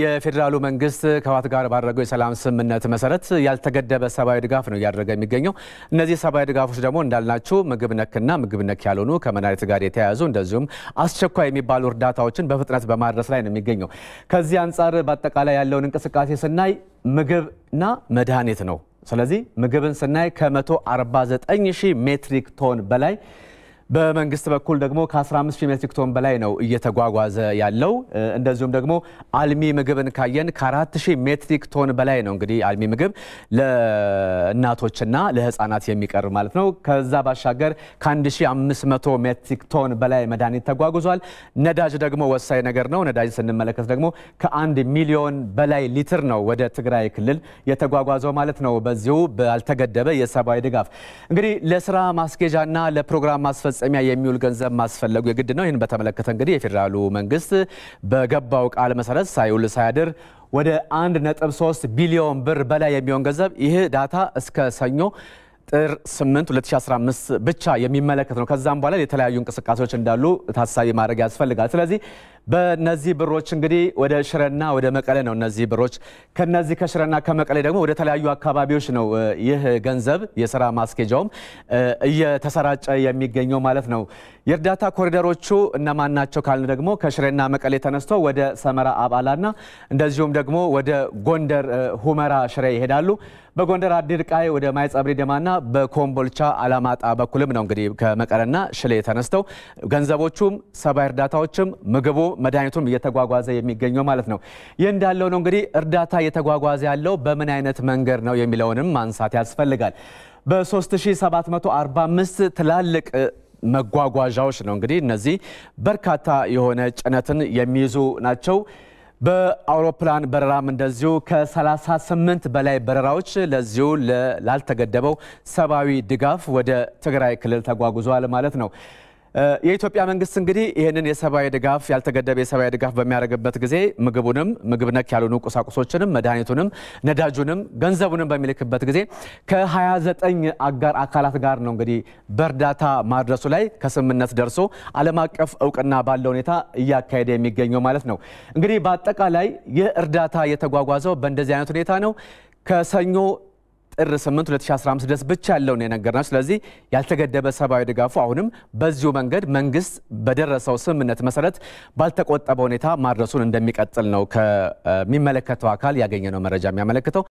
የፌዴራሉ መንግስት ከህወሓት ጋር ባደረገው የሰላም ስምምነት መሰረት ያልተገደበ ሰብአዊ ድጋፍ ነው እያደረገ የሚገኘው። እነዚህ ሰብአዊ ድጋፎች ደግሞ እንዳልናችሁ ምግብ ነክና ምግብ ነክ ያልሆኑ ከመድኃኒት ጋር የተያያዙ እንደዚሁም አስቸኳይ የሚባሉ እርዳታዎችን በፍጥነት በማድረስ ላይ ነው የሚገኘው። ከዚህ አንጻር በአጠቃላይ ያለውን እንቅስቃሴ ስናይ ምግብና መድኃኒት ነው። ስለዚህ ምግብን ስናይ ከ149 ሺህ ሜትሪክ ቶን በላይ በመንግስት በኩል ደግሞ ከ15 ሺህ ሜትሪክ ቶን በላይ ነው እየተጓጓዘ ያለው። እንደዚሁም ደግሞ አልሚ ምግብን ካየን ከ4000 ሜትሪክ ቶን በላይ ነው እንግዲህ አልሚ ምግብ ለእናቶችና ለህፃናት የሚቀርብ ማለት ነው። ከዛ ባሻገር ከ1500 ሜትሪክ ቶን በላይ መድኃኒት ተጓጉዟል። ነዳጅ ደግሞ ወሳኝ ነገር ነው። ነዳጅ ስንመለከት ደግሞ ከአንድ ሚሊዮን በላይ ሊትር ነው ወደ ትግራይ ክልል የተጓጓዘው ማለት ነው። በዚሁ ባልተገደበ የሰብአዊ ድጋፍ እንግዲህ ለስራ ማስኬጃና ለፕሮግራም ማስፈ ማስፈጸሚያ የሚውል ገንዘብ ማስፈለጉ የግድ ነው። ይህን በተመለከተ እንግዲህ የፌዴራሉ መንግስት በገባው ቃል መሰረት ሳይውል ሳያድር ወደ 1.3 ቢሊዮን ብር በላይ የሚሆን ገንዘብ ይህ ዳታ እስከ ሰኞ ጥር 8 2015 ብቻ የሚመለከት ነው። ከዛም በኋላ የተለያዩ እንቅስቃሴዎች እንዳሉ ታሳቢ ማድረግ ያስፈልጋል። ስለዚህ በነዚህ ብሮች እንግዲህ ወደ ሽረና ወደ መቀሌ ነው እነዚህ ብሮች። ከነዚህ ከሽረና ከመቀሌ ደግሞ ወደ ተለያዩ አካባቢዎች ነው ይህ ገንዘብ የስራ ማስኬጃውም እየተሰራጨ የሚገኘው ማለት ነው። የእርዳታ ኮሪደሮቹ እነማን ናቸው ካልን ደግሞ ከሽሬና መቀሌ ተነስቶ ወደ ሰመራ አባላና እንደዚሁም ደግሞ ወደ ጎንደር ሁመራ ሽሬ ይሄዳሉ። በጎንደር አዲርቃይ ወደ ማይጸብሪ ደማና በኮምቦልቻ አላማጣ በኩልም ነው እንግዲህ ከመቀረና ሽሌ ተነስተው ገንዘቦቹም ሰብአዊ እርዳታዎችም ምግቡ መድኃኒቱም እየተጓጓዘ የሚገኘው ማለት ነው። ይህ እንዳለው ነው እንግዲህ እርዳታ እየተጓጓዘ ያለው በምን አይነት መንገድ ነው የሚለውንም ማንሳት ያስፈልጋል። በ3745 ትላልቅ መጓጓዣዎች ነው እንግዲህ እነዚህ በርካታ የሆነ ጭነትን የሚይዙ ናቸው። በአውሮፕላን በረራም እንደዚሁ ከ38 በላይ በረራዎች ለዚሁ ላልተገደበው ሰብአዊ ድጋፍ ወደ ትግራይ ክልል ተጓጉዘዋል ማለት ነው። የኢትዮጵያ መንግስት እንግዲህ ይህንን የሰብአዊ ድጋፍ ያልተገደበ የሰብአዊ ድጋፍ በሚያደርግበት ጊዜ ምግቡንም ምግብ ነክ ያልሆኑ ቁሳቁሶችንም መድኃኒቱንም ነዳጁንም ገንዘቡንም በሚልክበት ጊዜ ከ29 አጋር አካላት ጋር ነው እንግዲህ በእርዳታ ማድረሱ ላይ ከስምምነት ደርሶ ዓለም አቀፍ እውቅና ባለው ሁኔታ እያካሄደ የሚገኘው ማለት ነው። እንግዲህ በአጠቃላይ ይህ እርዳታ የተጓጓዘው በእንደዚህ አይነት ሁኔታ ነው። ከሰኞ ጥር 8 2015 ድረስ ብቻ ያለውን የነገርነው። ስለዚህ ያልተገደበ ሰብአዊ ድጋፉ አሁንም በዚሁ መንገድ መንግስት በደረሰው ስምምነት መሰረት ባልተቆጠበ ሁኔታ ማድረሱን እንደሚቀጥል ነው ከሚመለከተው አካል ያገኘነው መረጃ የሚያመለክተው።